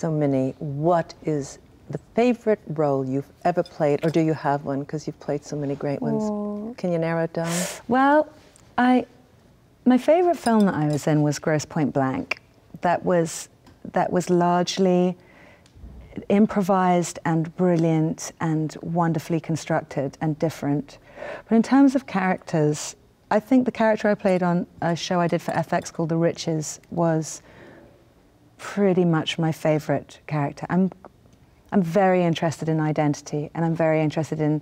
so many, what is the favorite role you've ever played, or do you have one? Because you've played so many great ones. Aww. Can you narrow it down? Well, I, my favorite film that I was in was Gross Point Blank. That was, that was largely improvised and brilliant and wonderfully constructed and different. But in terms of characters, I think the character I played on a show I did for FX called The Riches was pretty much my favorite character. I'm, I'm very interested in identity and I'm very interested in,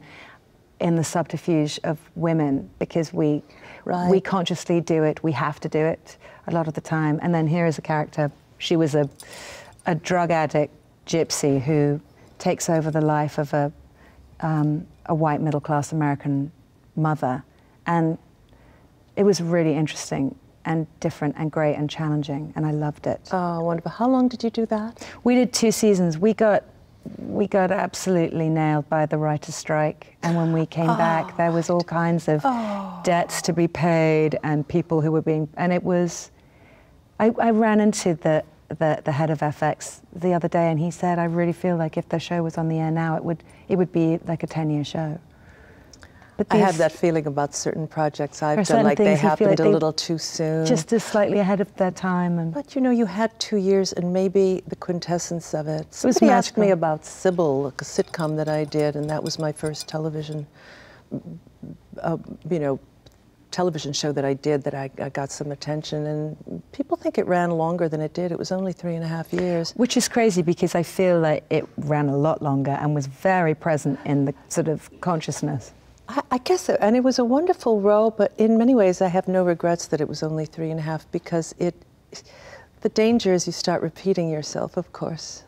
in the subterfuge of women because we, right. we consciously do it, we have to do it a lot of the time. And then here is a character, she was a, a drug addict gypsy who takes over the life of a, um, a white middle class American mother. And it was really interesting and different and great and challenging, and I loved it. Oh, wonderful! How long did you do that? We did two seasons. We got we got absolutely nailed by the writer's strike. And when we came oh, back, there was all kinds of oh. debts to be paid and people who were being, and it was, I, I ran into the, the, the, head of FX the other day and he said, I really feel like if the show was on the air now, it would, it would be like a 10 year show. But I have that feeling about certain projects I've done, like they happened like a they little too soon. Just as slightly ahead of their time. And but you know, you had two years and maybe the quintessence of it. Somebody it asked me about Sybil, a sitcom that I did, and that was my first television, uh, you know, television show that I did that I, I, got some attention, and people think it ran longer than it did. It was only three and a half years. Which is crazy because I feel like it ran a lot longer and was very present in the sort of consciousness. I, I guess so. And it was a wonderful role, but in many ways, I have no regrets that it was only three and a half because it. The danger is you start repeating yourself, of course,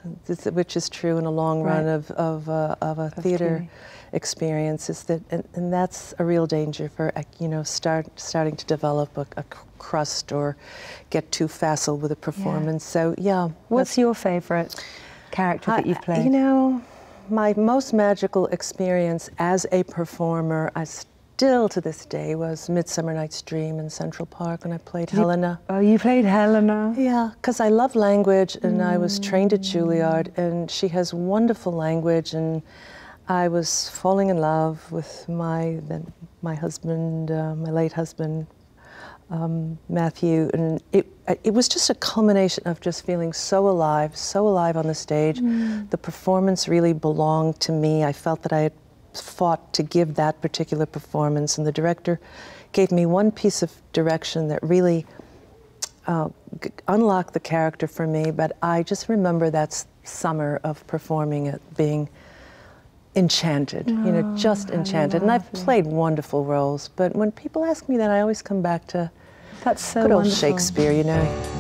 which is true in a long run right. of, of, uh, of, a of theater experience. Is that and, and, that's a real danger for uh, you know start starting to develop a, a crust or get too facile with a performance. Yeah. So yeah. What's your favorite character I, that you've played? You know, my most magical experience as a performer, I still to this day, was Midsummer Night's Dream in Central Park when I played you, Helena. Oh, you played Helena? Yeah, because I love language and mm. I was mm. trained at Juilliard and she has wonderful language and I was falling in love with my, then my husband, uh, my late husband, um, Matthew, and it it was just a culmination of just feeling so alive, so alive on the stage. Mm. The performance really belonged to me. I felt that I had fought to give that particular performance, and the director gave me one piece of direction that really uh, unlocked the character for me. But I just remember that summer of performing it being enchanted, oh, you know, oh, just enchanted. And I've played wonderful roles, but when people ask me that, I always come back to that's so good wonderful. old Shakespeare, you know.